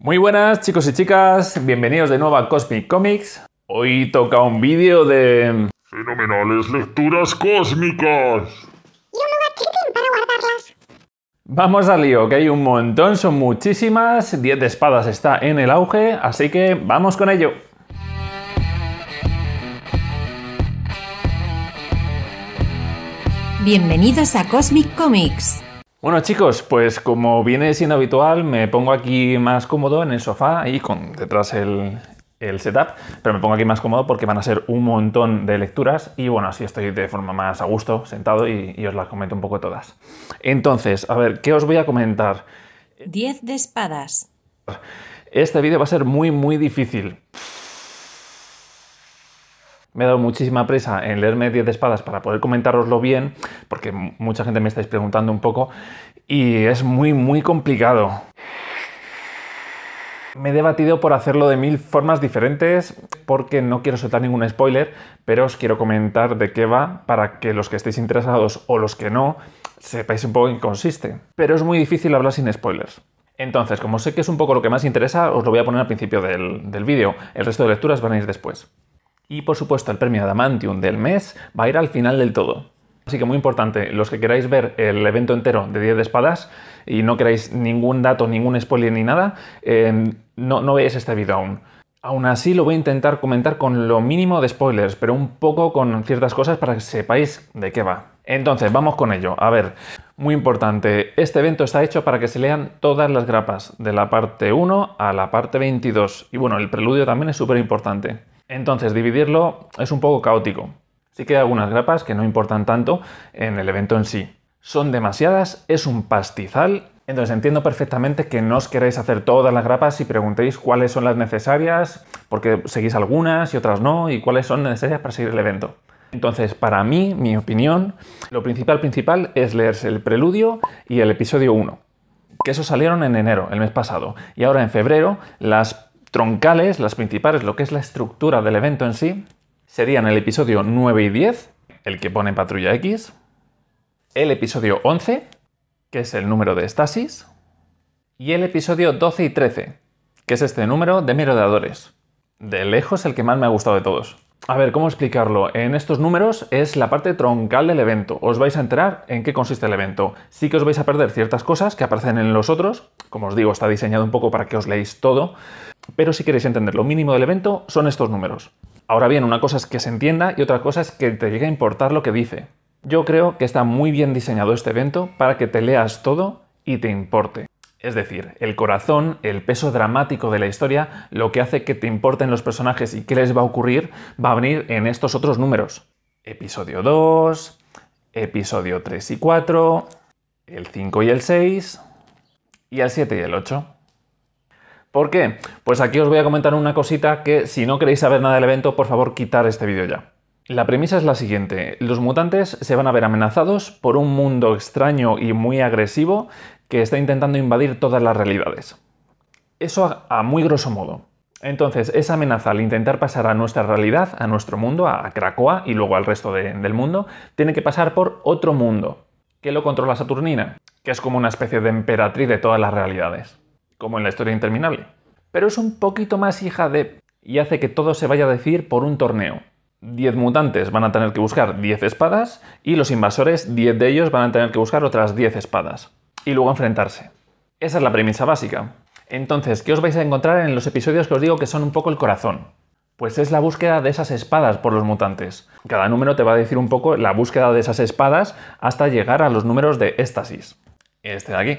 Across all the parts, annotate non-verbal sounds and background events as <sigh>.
Muy buenas chicos y chicas, bienvenidos de nuevo a Cosmic Comics. Hoy toca un vídeo de... Fenomenales lecturas cósmicas. Y un para guardarlas. Vamos al lío, que hay un montón, son muchísimas. 10 de espadas está en el auge, así que vamos con ello. Bienvenidos a Cosmic Comics bueno chicos, pues como viene siendo habitual, me pongo aquí más cómodo en el sofá y con detrás el, setup, pero me pongo aquí más cómodo porque van a ser un montón de lecturas y bueno, así estoy de forma más a gusto, sentado y, y os las comento un poco todas. Entonces, a ver, ¿qué os voy a comentar? 10 de espadas. Este vídeo va a ser muy, muy difícil me he dado muchísima prisa en leerme 10 de espadas para poder comentároslo bien, porque mucha gente me estáis preguntando un poco, y es muy, muy complicado. Me he debatido por hacerlo de mil formas diferentes porque no quiero soltar ningún spoiler, pero os quiero comentar de qué va para que los que estéis interesados o los que no sepáis un poco en qué consiste. Pero es muy difícil hablar sin spoilers. Entonces, como sé que es un poco lo que más interesa, os lo voy a poner al principio del, del vídeo. El resto de lecturas van a ir después. Y por supuesto el premio Adamantium del mes va a ir al final del todo. Así que muy importante, los que queráis ver el evento entero de 10 de espadas y no queráis ningún dato, ningún spoiler ni nada, eh, no, no veáis este vídeo aún. Aún así lo voy a intentar comentar con lo mínimo de spoilers, pero un poco con ciertas cosas para que sepáis de qué va. Entonces, vamos con ello. A ver, muy importante, este evento está hecho para que se lean todas las grapas, de la parte 1 a la parte 22. Y bueno, el preludio también es súper importante. Entonces, dividirlo es un poco caótico. Sí que hay algunas grapas que no importan tanto en el evento en sí. Son demasiadas, es un pastizal. Entonces entiendo perfectamente que no os queréis hacer todas las grapas y preguntéis cuáles son las necesarias, porque seguís algunas y otras no, y cuáles son necesarias para seguir el evento. Entonces, para mí, mi opinión, lo principal principal es leerse el preludio y el episodio 1, que esos salieron en enero, el mes pasado, y ahora en febrero las troncales, las principales, lo que es la estructura del evento en sí, serían el episodio 9 y 10, el que pone Patrulla X, el episodio 11, que es el número de estasis, y el episodio 12 y 13, que es este número de merodeadores. De lejos el que más me ha gustado de todos. A ver, ¿cómo explicarlo? En estos números es la parte troncal del evento. Os vais a enterar en qué consiste el evento. Sí que os vais a perder ciertas cosas que aparecen en los otros. Como os digo, está diseñado un poco para que os leéis todo. Pero si queréis entender lo mínimo del evento, son estos números. Ahora bien, una cosa es que se entienda y otra cosa es que te llegue a importar lo que dice. Yo creo que está muy bien diseñado este evento para que te leas todo y te importe. Es decir, el corazón, el peso dramático de la historia, lo que hace que te importen los personajes y qué les va a ocurrir, va a venir en estos otros números. Episodio 2, episodio 3 y 4, el 5 y el 6, y el 7 y el 8. ¿Por qué? Pues aquí os voy a comentar una cosita que si no queréis saber nada del evento, por favor quitar este vídeo ya. La premisa es la siguiente, los mutantes se van a ver amenazados por un mundo extraño y muy agresivo que está intentando invadir todas las realidades. Eso a, muy grosso modo. Entonces, esa amenaza al intentar pasar a nuestra realidad, a nuestro mundo, a Krakoa y luego al resto del mundo, tiene que pasar por otro mundo, que lo controla Saturnina, que es como una especie de emperatriz de todas las realidades como en la historia interminable. Pero es un poquito más hija de... y hace que todo se vaya a decir por un torneo. 10 mutantes van a tener que buscar 10 espadas y los invasores, 10 de ellos, van a tener que buscar otras 10 espadas. Y luego enfrentarse. Esa es la premisa básica. Entonces, ¿qué os vais a encontrar en los episodios que os digo que son un poco el corazón? Pues es la búsqueda de esas espadas por los mutantes. Cada número te va a decir un poco la búsqueda de esas espadas hasta llegar a los números de éxtasis. Este de aquí.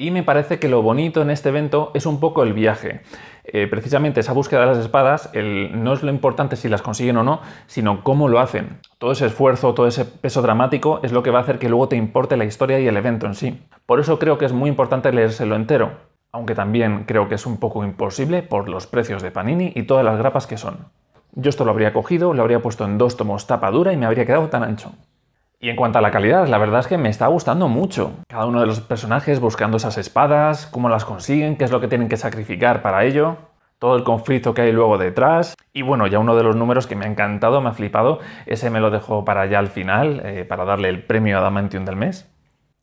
Y me parece que lo bonito en este evento es un poco el viaje. Eh, precisamente esa búsqueda de las espadas, no es lo importante si las consiguen o no, sino cómo lo hacen. Todo ese esfuerzo, todo ese peso dramático es lo que va a hacer que luego te importe la historia y el evento en sí. Por eso creo que es muy importante leérselo entero, aunque también creo que es un poco imposible por los precios de Panini y todas las grapas que son. Yo esto lo habría cogido, lo habría puesto en dos tomos tapa dura y me habría quedado tan ancho. Y en cuanto a la calidad, la verdad es que me está gustando mucho. Cada uno de los personajes buscando esas espadas, cómo las consiguen, qué es lo que tienen que sacrificar para ello, todo el conflicto que hay luego detrás. Y bueno, ya uno de los números que me ha encantado, me ha flipado, ese me lo dejo para allá al final, eh, para darle el premio a Damantium del mes.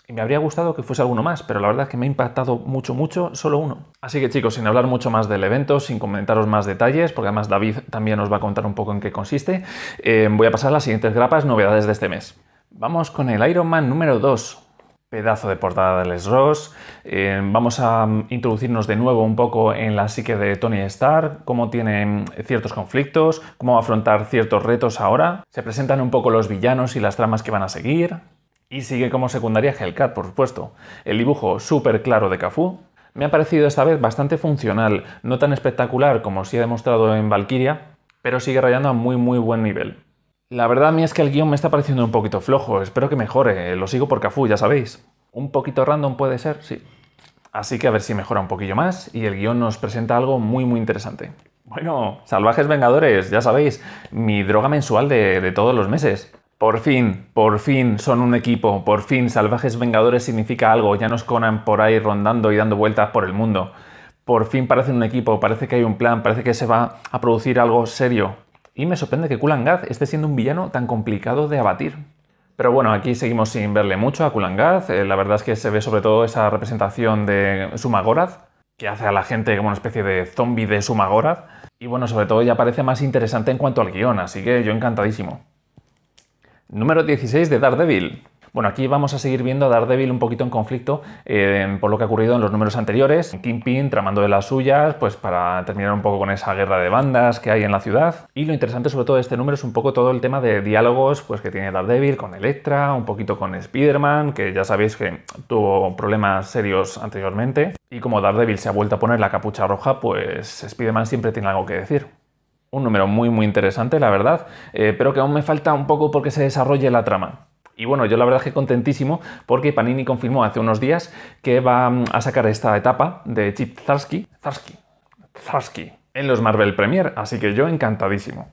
Y me habría gustado que fuese alguno más, pero la verdad es que me ha impactado mucho, mucho, solo uno. Así que chicos, sin hablar mucho más del evento, sin comentaros más detalles, porque además David también os va a contar un poco en qué consiste, eh, voy a pasar a las siguientes grapas, novedades de este mes. Vamos con el Iron Man número 2. Pedazo de portada de Les Ross. Eh, vamos a introducirnos de nuevo un poco en la psique de Tony Stark, cómo tiene mm, ciertos conflictos, cómo va afrontar ciertos retos ahora. Se presentan un poco los villanos y las tramas que van a seguir. Y sigue como secundaria Hellcat, por supuesto. El dibujo súper claro de Cafu, Me ha parecido esta vez bastante funcional, no tan espectacular como se ha demostrado en Valkyria, pero sigue rayando a muy muy buen nivel. La verdad a mí es que el guión me está pareciendo un poquito flojo. Espero que mejore. Lo sigo por Cafú, ya sabéis. Un poquito random puede ser, sí. Así que a ver si mejora un poquillo más y el guión nos presenta algo muy muy interesante. Bueno, salvajes vengadores, ya sabéis, mi droga mensual de, de todos los meses. Por fin, por fin son un equipo, por fin salvajes vengadores significa algo, ya nos conan por ahí rondando y dando vueltas por el mundo. Por fin parece un equipo, parece que hay un plan, parece que se va a producir algo serio. Y me sorprende que Kulangath esté siendo un villano tan complicado de abatir. Pero bueno, aquí seguimos sin verle mucho a Kulangath. Eh, la verdad es que se ve sobre todo esa representación de Sumagorath, que hace a la gente como una especie de zombie de Sumagorath. Y bueno, sobre todo ya parece más interesante en cuanto al guión, así que yo encantadísimo. Número 16 de Daredevil. Bueno, aquí vamos a seguir viendo a Daredevil un poquito en conflicto eh, por lo que ha ocurrido en los números anteriores. Kingpin tramando de las suyas, pues para terminar un poco con esa guerra de bandas que hay en la ciudad. Y lo interesante sobre todo de este número es un poco todo el tema de diálogos pues, que tiene Daredevil con Elektra, un poquito con Spider-Man, que ya sabéis que tuvo problemas serios anteriormente. Y como Daredevil se ha vuelto a poner la capucha roja, pues Spider-Man siempre tiene algo que decir. Un número muy muy interesante, la verdad, eh, pero que aún me falta un poco porque se desarrolle la trama. Y bueno, yo la verdad que contentísimo porque Panini confirmó hace unos días que va mm, a sacar esta etapa de Chip Zarsky, Zarsky, Zarsky en los Marvel Premier, así que yo encantadísimo.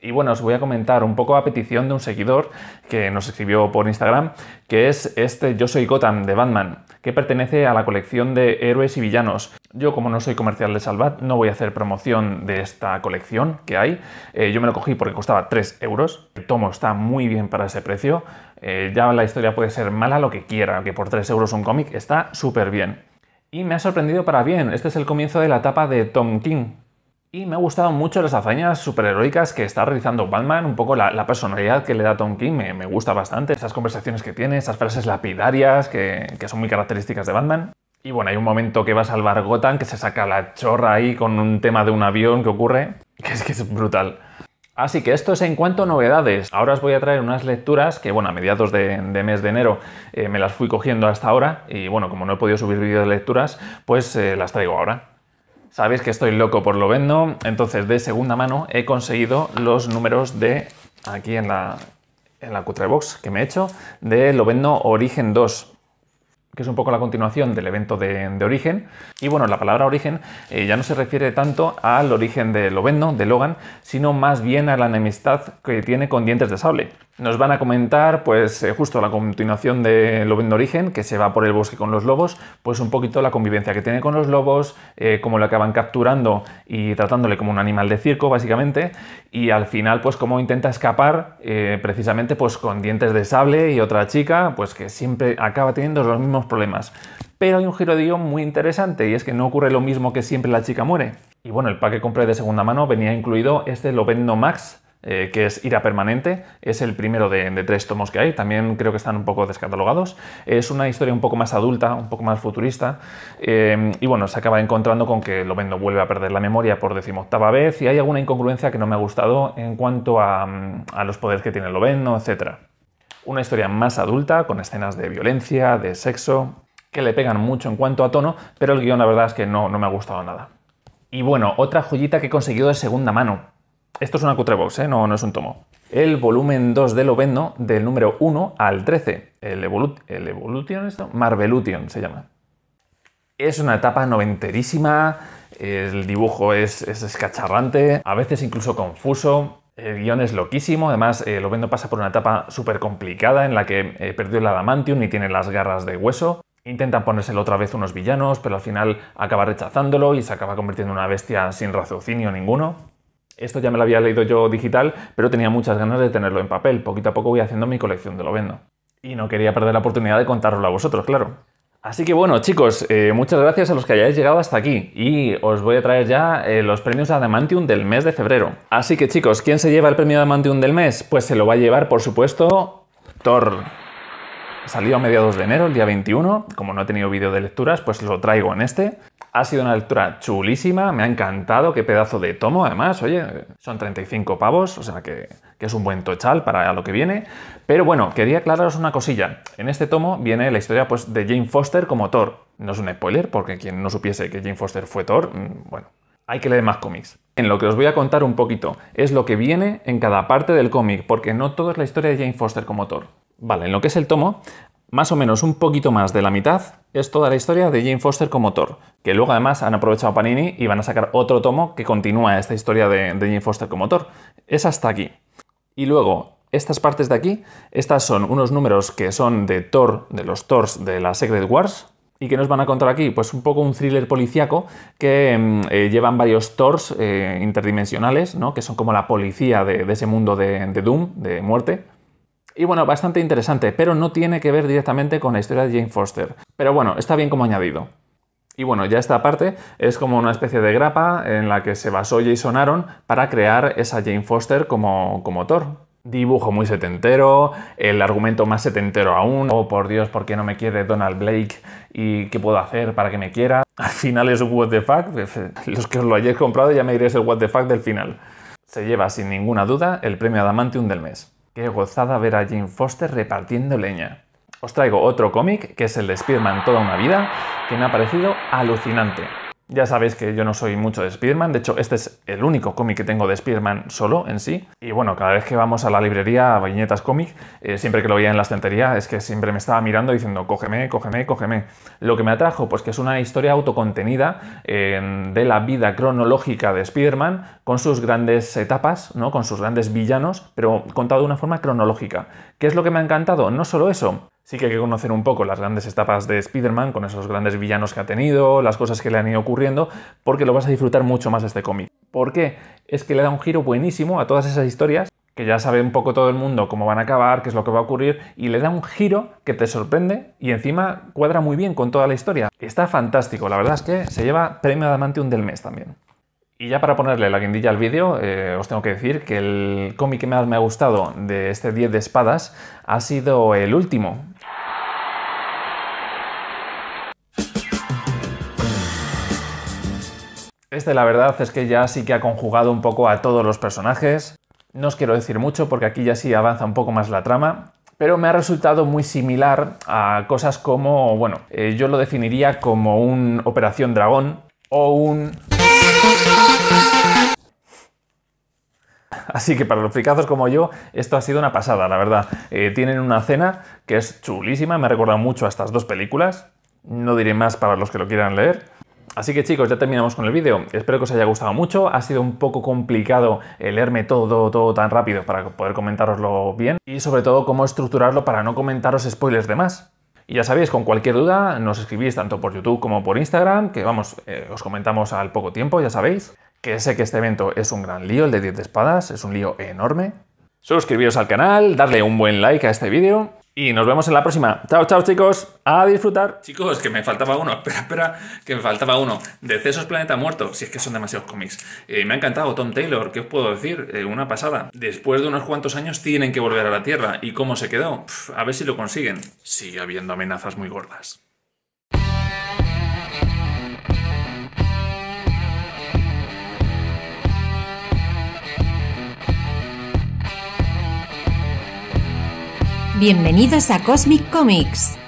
Y bueno, os voy a comentar un poco a petición de un seguidor que nos escribió por Instagram, que es este Yo soy Gotham de Batman, que pertenece a la colección de héroes y villanos. Yo como no soy comercial de Salvat, no voy a hacer promoción de esta colección que hay. Eh, yo me lo cogí porque costaba 3 euros. El tomo está muy bien para ese precio. Eh, ya la historia puede ser mala lo que quiera, que por 3 euros un cómic está súper bien. Y me ha sorprendido para bien. Este es el comienzo de la etapa de Tom King, y me ha gustado mucho las hazañas superheroicas que está realizando Batman, un poco la, personalidad que le da Tom King, me, gusta bastante, esas conversaciones que tiene, esas frases lapidarias que, son muy características de Batman. Y bueno, hay un momento que va a salvar Gotham, que se saca la chorra ahí con un tema de un avión que ocurre, <laughs> que es que es brutal. Así que esto es en cuanto a novedades. Ahora os voy a traer unas lecturas que, bueno, a mediados de, mes de enero eh, me las fui cogiendo hasta ahora y, bueno, como no he podido subir vídeos de lecturas, pues eh, las traigo ahora. Sabéis que estoy loco por lo entonces de segunda mano he conseguido los números de aquí en la, en la cutrebox que me he hecho de lo Origen 2 que es un poco la continuación del evento de, origen. Y bueno, la palabra origen eh, ya no se refiere tanto al origen de Lovendo, de Logan, sino más bien a la enemistad que tiene con Dientes de Sable. Nos van a comentar, pues eh, justo a la continuación de Lobendo Origen, que se va por el bosque con los lobos, pues un poquito la convivencia que tiene con los lobos, eh, cómo lo acaban capturando y tratándole como un animal de circo, básicamente, y al final, pues cómo intenta escapar, eh, precisamente, pues con dientes de sable y otra chica, pues que siempre acaba teniendo los mismos problemas. Pero hay un giro de muy interesante y es que no ocurre lo mismo que siempre la chica muere. Y bueno, el pack que compré de segunda mano venía incluido este Lobendo Max, eh, que es Ira Permanente, es el primero de, tres tomos que hay, también creo que están un poco descatalogados, es una historia un poco más adulta, un poco más futurista, eh, y bueno, se acaba encontrando con que Lobendo vuelve a perder la memoria por decimoctava vez, y hay alguna incongruencia que no me ha gustado en cuanto a, los poderes que tiene Lobendo, etc. Una historia más adulta, con escenas de violencia, de sexo, que le pegan mucho en cuanto a tono, pero el guión la verdad es que no, no me ha gustado nada. Y bueno, otra joyita que he conseguido de segunda mano, esto es una Cutrebox, ¿eh? no, es un tomo. El volumen 2 de Lovendo, del número 1 al 13. El, el Evolution, ¿esto? Marvelution se llama. Es una etapa noventerísima, el dibujo es, escacharrante, a veces incluso confuso, el guión es loquísimo, además eh, Lovendo pasa por una etapa súper complicada en la que eh, perdió el adamantium y tiene las garras de hueso. Intentan ponérselo otra vez unos villanos, pero al final acaba rechazándolo y se acaba convirtiendo en una bestia sin raciocinio ninguno. Esto ya me lo había leído yo digital, pero tenía muchas ganas de tenerlo en papel. Poquito a poco voy haciendo mi colección de lo vendo. Y no quería perder la oportunidad de contarlo a vosotros, claro. Así que bueno, chicos, eh, muchas gracias a los que hayáis llegado hasta aquí y os voy a traer ya eh, los premios Adamantium del mes de febrero. Así que chicos, ¿quién se lleva el premio Adamantium del mes? Pues se lo va a llevar, por supuesto, Thor. Salió a mediados de enero, el día 21. Como no he tenido vídeo de lecturas, pues lo traigo en este. Ha sido una lectura chulísima, me ha encantado, qué pedazo de tomo además, oye, son 35 pavos, o sea que, es un buen tochal para lo que viene. Pero bueno, quería aclararos una cosilla. En este tomo viene la historia pues, de Jane Foster como Thor. No es un spoiler, porque quien no supiese que Jane Foster fue Thor, mm, bueno, hay que leer más cómics. En lo que os voy a contar un poquito es lo que viene en cada parte del cómic, porque no todo es la historia de Jane Foster como Thor. Vale, en lo que es el tomo, más o menos un poquito más de la mitad es toda la historia de Jane Foster como Thor, que luego además han aprovechado Panini y van a sacar otro tomo que continúa esta historia de, Jane Foster como Thor. Es hasta aquí. Y luego, estas partes de aquí, estas son unos números que son de Thor, de los Thors de la Secret Wars, ¿Y que nos van a contar aquí? Pues un poco un thriller policíaco que mm, eh, llevan varios Thors eh, interdimensionales, ¿no? que son como la policía de, ese mundo de, Doom, de muerte. Y bueno, bastante interesante, pero no tiene que ver directamente con la historia de Jane Foster. Pero bueno, está bien como añadido. Y bueno, ya esta parte es como una especie de grapa en la que se basó Jason Aaron para crear esa Jane Foster como, como Thor. Dibujo muy setentero, el argumento más setentero aún. Oh, por Dios, ¿por qué no me quiere Donald Blake? ¿Y qué puedo hacer para que me quiera? <laughs> Al final es un what the fuck. <laughs> Los que os lo hayáis comprado ya me diréis el what the fuck del final. Se lleva sin ninguna duda el premio Adamantium del mes. Qué gozada ver a Jane Foster repartiendo leña. Os traigo otro cómic, que es el de Spider-Man Toda una Vida, que me ha parecido alucinante. Ya sabéis que yo no soy mucho de Spider-Man, de hecho este es el único cómic que tengo de Spider-Man solo en sí. Y bueno, cada vez que vamos a la librería a Viñetas Cómic, eh, siempre que lo veía en la estantería, es que siempre me estaba mirando diciendo, cógeme, cógeme, cógeme. Lo que me atrajo, pues que es una historia autocontenida eh, de la vida cronológica de Spider-Man, con sus grandes etapas, ¿no? con sus grandes villanos, pero contado de una forma cronológica. ¿Qué es lo que me ha encantado? No solo eso, Sí que hay que conocer un poco las grandes etapas de Spider-Man, con esos grandes villanos que ha tenido, las cosas que le han ido ocurriendo, porque lo vas a disfrutar mucho más este cómic. ¿Por qué? Es que le da un giro buenísimo a todas esas historias que ya sabe un poco todo el mundo cómo van a acabar, qué es lo que va a ocurrir, y le da un giro que te sorprende y encima cuadra muy bien con toda la historia. Está fantástico, la verdad es que se lleva premio un del mes también. Y ya para ponerle la guindilla al vídeo, eh, os tengo que decir que el cómic que más me ha gustado de este 10 de espadas ha sido el último, Este la verdad es que ya sí que ha conjugado un poco a todos los personajes. No os quiero decir mucho porque aquí ya sí avanza un poco más la trama, pero me ha resultado muy similar a cosas como, bueno, eh, yo lo definiría como un Operación Dragón o un... <laughs> Así que para los picazos como yo, esto ha sido una pasada, la verdad. Eh, tienen una cena que es chulísima, me ha mucho a estas dos películas. No diré más para los que lo quieran leer. Así que chicos, ya terminamos con el vídeo. Espero que os haya gustado mucho. Ha sido un poco complicado eh, leerme todo, todo tan rápido para poder comentároslo bien y sobre todo cómo estructurarlo para no comentaros spoilers de más. Y ya sabéis, con cualquier duda nos escribís tanto por YouTube como por Instagram, que vamos, eh, os comentamos al poco tiempo, ya sabéis. Que sé que este evento es un gran lío, el de 10 de espadas, es un lío enorme. Suscribiros al canal, darle un buen like a este vídeo y nos vemos en la próxima. Chao, chao, chicos. A disfrutar. Chicos, que me faltaba uno. <laughs> Espera, espera, que me faltaba uno. Decesos Planeta Muerto. Si es que son demasiados cómics. Eh, me ha encantado Tom Taylor. ¿Qué os puedo decir? Eh, una pasada. Después de unos cuantos años tienen que volver a la Tierra. ¿Y cómo se quedó? a ver si lo consiguen. Sigue habiendo amenazas muy gordas. Bienvenidos a Cosmic Comics.